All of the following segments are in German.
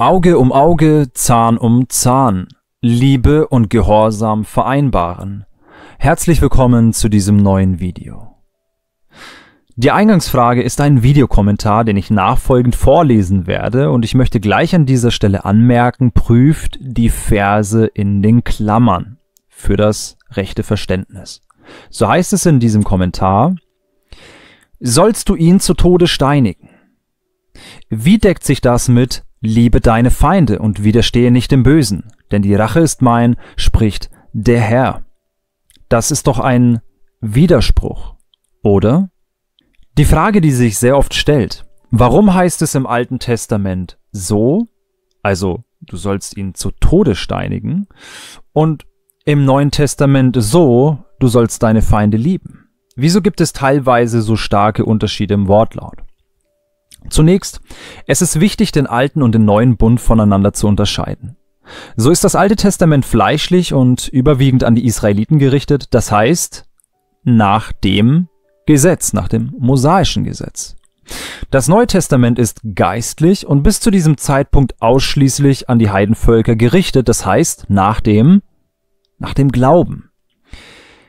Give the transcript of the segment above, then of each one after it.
Auge um Auge, Zahn um Zahn. Liebe und Gehorsam vereinbaren. Herzlich willkommen zu diesem neuen Video. Die Eingangsfrage ist ein Videokommentar, den ich nachfolgend vorlesen werde und ich möchte gleich an dieser Stelle anmerken, prüft die Verse in den Klammern für das rechte Verständnis. So heißt es in diesem Kommentar, sollst du ihn zu Tode steinigen? Wie deckt sich das mit Liebe deine Feinde und widerstehe nicht dem Bösen, denn die Rache ist mein, spricht der Herr. Das ist doch ein Widerspruch, oder? Die Frage, die sich sehr oft stellt, warum heißt es im Alten Testament so, also du sollst ihn zu Tode steinigen, und im Neuen Testament so, du sollst deine Feinde lieben? Wieso gibt es teilweise so starke Unterschiede im Wortlaut? Zunächst, es ist wichtig, den alten und den neuen Bund voneinander zu unterscheiden. So ist das Alte Testament fleischlich und überwiegend an die Israeliten gerichtet, das heißt nach dem Gesetz, nach dem mosaischen Gesetz. Das Neue Testament ist geistlich und bis zu diesem Zeitpunkt ausschließlich an die Heidenvölker gerichtet, das heißt nach dem, nach dem Glauben.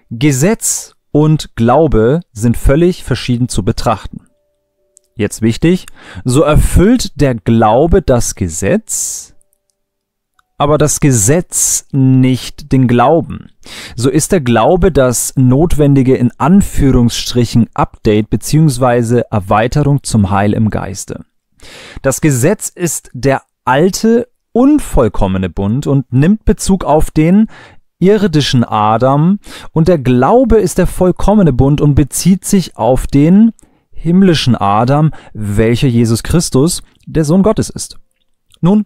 Gesetz und Glaube sind völlig verschieden zu betrachten jetzt wichtig, so erfüllt der Glaube das Gesetz, aber das Gesetz nicht den Glauben. So ist der Glaube das notwendige in Anführungsstrichen Update bzw. Erweiterung zum Heil im Geiste. Das Gesetz ist der alte, unvollkommene Bund und nimmt Bezug auf den irdischen Adam und der Glaube ist der vollkommene Bund und bezieht sich auf den himmlischen Adam, welcher Jesus Christus, der Sohn Gottes ist. Nun,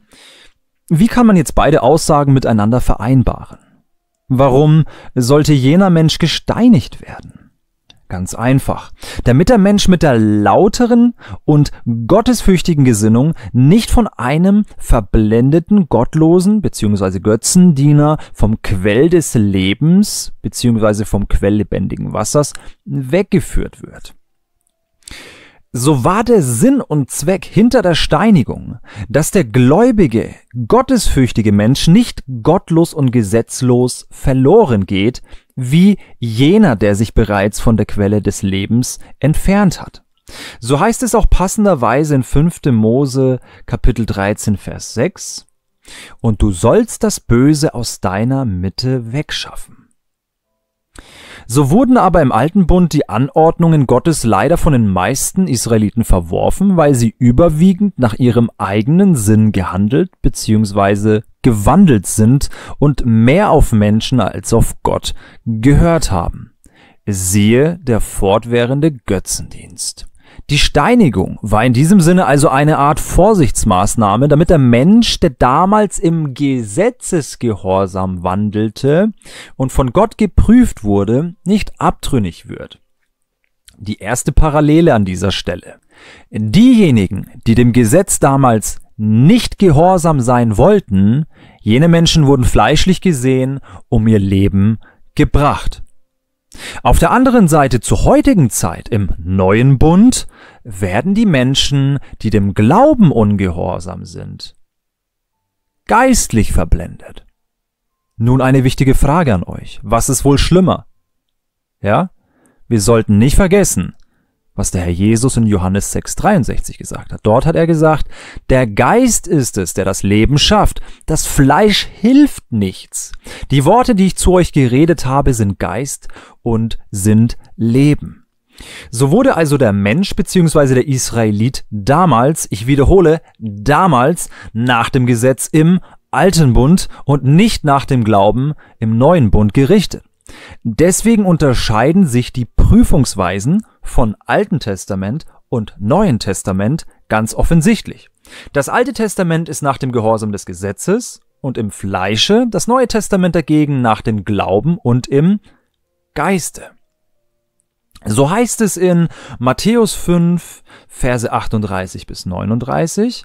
wie kann man jetzt beide Aussagen miteinander vereinbaren? Warum sollte jener Mensch gesteinigt werden? Ganz einfach, damit der Mensch mit der lauteren und gottesfürchtigen Gesinnung nicht von einem verblendeten, gottlosen bzw. Götzendiener vom Quell des Lebens bzw. vom Quell lebendigen Wassers weggeführt wird. So war der Sinn und Zweck hinter der Steinigung, dass der gläubige, gottesfürchtige Mensch nicht gottlos und gesetzlos verloren geht, wie jener, der sich bereits von der Quelle des Lebens entfernt hat. So heißt es auch passenderweise in 5. Mose Kapitel 13 Vers 6 Und du sollst das Böse aus deiner Mitte wegschaffen. So wurden aber im Alten Bund die Anordnungen Gottes leider von den meisten Israeliten verworfen, weil sie überwiegend nach ihrem eigenen Sinn gehandelt bzw. gewandelt sind und mehr auf Menschen als auf Gott gehört haben. Siehe der fortwährende Götzendienst. Die Steinigung war in diesem Sinne also eine Art Vorsichtsmaßnahme, damit der Mensch, der damals im Gesetzesgehorsam wandelte und von Gott geprüft wurde, nicht abtrünnig wird. Die erste Parallele an dieser Stelle. Diejenigen, die dem Gesetz damals nicht gehorsam sein wollten, jene Menschen wurden fleischlich gesehen um ihr Leben gebracht. Auf der anderen Seite zur heutigen Zeit im neuen Bund werden die Menschen, die dem Glauben ungehorsam sind, geistlich verblendet. Nun eine wichtige Frage an euch. Was ist wohl schlimmer? Ja? Wir sollten nicht vergessen, was der Herr Jesus in Johannes 6:63 gesagt hat. Dort hat er gesagt, der Geist ist es, der das Leben schafft, das Fleisch hilft nichts. Die Worte, die ich zu euch geredet habe, sind Geist und sind Leben. So wurde also der Mensch bzw. der Israelit damals, ich wiederhole, damals nach dem Gesetz im Alten Bund und nicht nach dem Glauben im Neuen Bund gerichtet. Deswegen unterscheiden sich die Prüfungsweisen von Alten Testament und Neuen Testament ganz offensichtlich. Das Alte Testament ist nach dem Gehorsam des Gesetzes und im Fleische, das Neue Testament dagegen nach dem Glauben und im Geiste. So heißt es in Matthäus 5, Verse 38 bis 39,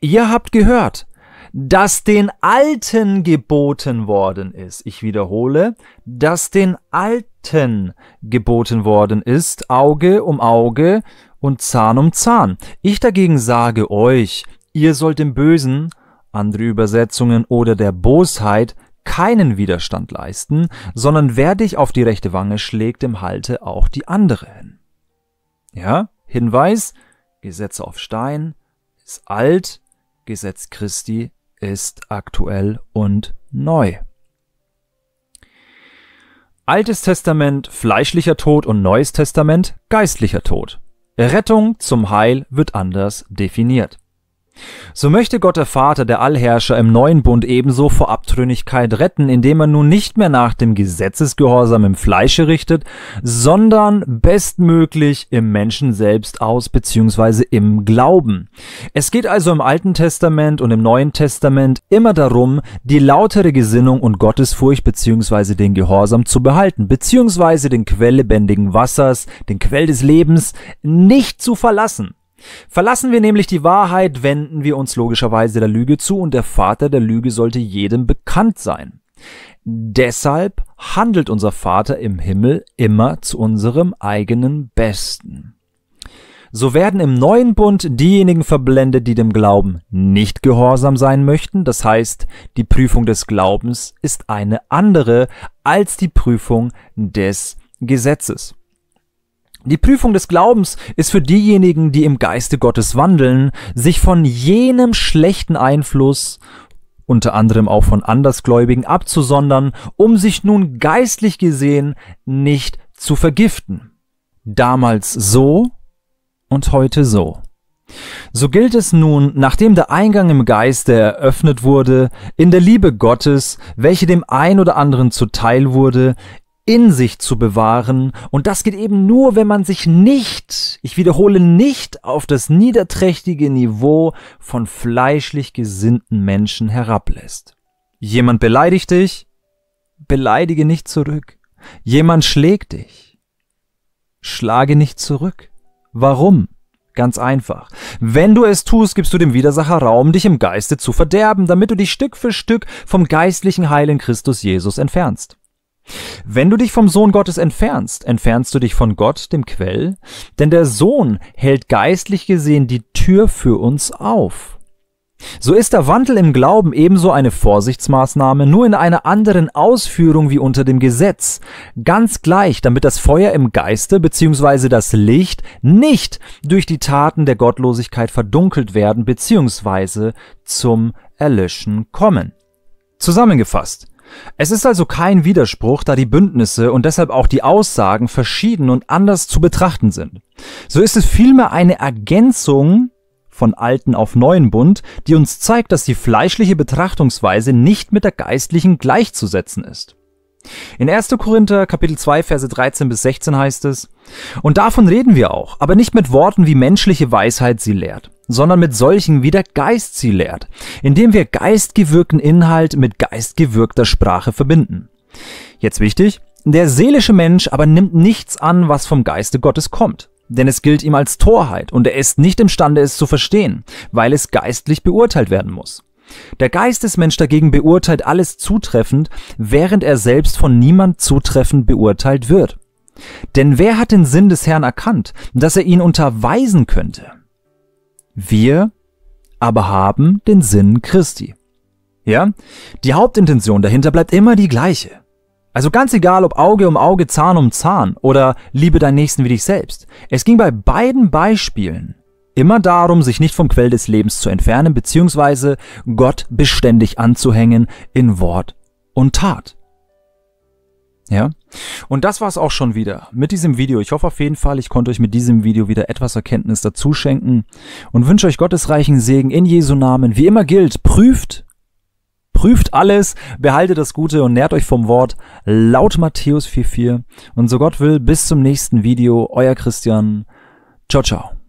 Ihr habt gehört, das den Alten geboten worden ist. Ich wiederhole, das den Alten geboten worden ist, Auge um Auge und Zahn um Zahn. Ich dagegen sage euch, ihr sollt dem Bösen, andere Übersetzungen oder der Bosheit keinen Widerstand leisten, sondern wer dich auf die rechte Wange schlägt, dem halte auch die andere hin. Ja, Hinweis, Gesetz auf Stein ist alt, Gesetz Christi ist aktuell und neu. Altes Testament fleischlicher Tod und Neues Testament geistlicher Tod. Rettung zum Heil wird anders definiert. So möchte Gott der Vater, der Allherrscher, im neuen Bund ebenso vor Abtrünnigkeit retten, indem er nun nicht mehr nach dem Gesetzesgehorsam im Fleische richtet, sondern bestmöglich im Menschen selbst aus bzw. im Glauben. Es geht also im Alten Testament und im Neuen Testament immer darum, die lautere Gesinnung und Gottesfurcht bzw. den Gehorsam zu behalten, bzw. den Quell lebendigen Wassers, den Quell des Lebens nicht zu verlassen. Verlassen wir nämlich die Wahrheit, wenden wir uns logischerweise der Lüge zu und der Vater der Lüge sollte jedem bekannt sein. Deshalb handelt unser Vater im Himmel immer zu unserem eigenen Besten. So werden im neuen Bund diejenigen verblendet, die dem Glauben nicht gehorsam sein möchten. Das heißt, die Prüfung des Glaubens ist eine andere als die Prüfung des Gesetzes. Die Prüfung des Glaubens ist für diejenigen, die im Geiste Gottes wandeln, sich von jenem schlechten Einfluss, unter anderem auch von Andersgläubigen, abzusondern, um sich nun geistlich gesehen nicht zu vergiften. Damals so und heute so. So gilt es nun, nachdem der Eingang im Geiste eröffnet wurde, in der Liebe Gottes, welche dem ein oder anderen zuteil wurde, in sich zu bewahren. Und das geht eben nur, wenn man sich nicht, ich wiederhole nicht, auf das niederträchtige Niveau von fleischlich gesinnten Menschen herablässt. Jemand beleidigt dich, beleidige nicht zurück. Jemand schlägt dich, schlage nicht zurück. Warum? Ganz einfach. Wenn du es tust, gibst du dem Widersacher Raum, dich im Geiste zu verderben, damit du dich Stück für Stück vom geistlichen Heil in Christus Jesus entfernst. Wenn du dich vom Sohn Gottes entfernst, entfernst du dich von Gott, dem Quell, denn der Sohn hält geistlich gesehen die Tür für uns auf. So ist der Wandel im Glauben ebenso eine Vorsichtsmaßnahme, nur in einer anderen Ausführung wie unter dem Gesetz. Ganz gleich, damit das Feuer im Geiste bzw. das Licht nicht durch die Taten der Gottlosigkeit verdunkelt werden bzw. zum Erlöschen kommen. Zusammengefasst, es ist also kein Widerspruch, da die Bündnisse und deshalb auch die Aussagen verschieden und anders zu betrachten sind. So ist es vielmehr eine Ergänzung von alten auf neuen Bund, die uns zeigt, dass die fleischliche Betrachtungsweise nicht mit der geistlichen gleichzusetzen ist. In 1. Korinther Kapitel 2 Verse 13 bis 16 heißt es, Und davon reden wir auch, aber nicht mit Worten, wie menschliche Weisheit sie lehrt, sondern mit solchen, wie der Geist sie lehrt, indem wir geistgewirkten Inhalt mit geistgewirkter Sprache verbinden. Jetzt wichtig, der seelische Mensch aber nimmt nichts an, was vom Geiste Gottes kommt, denn es gilt ihm als Torheit und er ist nicht imstande, es zu verstehen, weil es geistlich beurteilt werden muss. Der Geistesmensch dagegen beurteilt alles zutreffend, während er selbst von niemand zutreffend beurteilt wird. Denn wer hat den Sinn des Herrn erkannt, dass er ihn unterweisen könnte? Wir aber haben den Sinn Christi. Ja? Die Hauptintention dahinter bleibt immer die gleiche. Also ganz egal, ob Auge um Auge, Zahn um Zahn oder liebe deinen Nächsten wie dich selbst. Es ging bei beiden Beispielen immer darum, sich nicht vom Quell des Lebens zu entfernen, beziehungsweise Gott beständig anzuhängen in Wort und Tat. Ja. Und das war's auch schon wieder mit diesem Video. Ich hoffe auf jeden Fall, ich konnte euch mit diesem Video wieder etwas Erkenntnis dazu schenken und wünsche euch gottesreichen Segen in Jesu Namen. Wie immer gilt, prüft, prüft alles, behaltet das Gute und nährt euch vom Wort laut Matthäus 4,4. Und so Gott will, bis zum nächsten Video. Euer Christian. Ciao, ciao.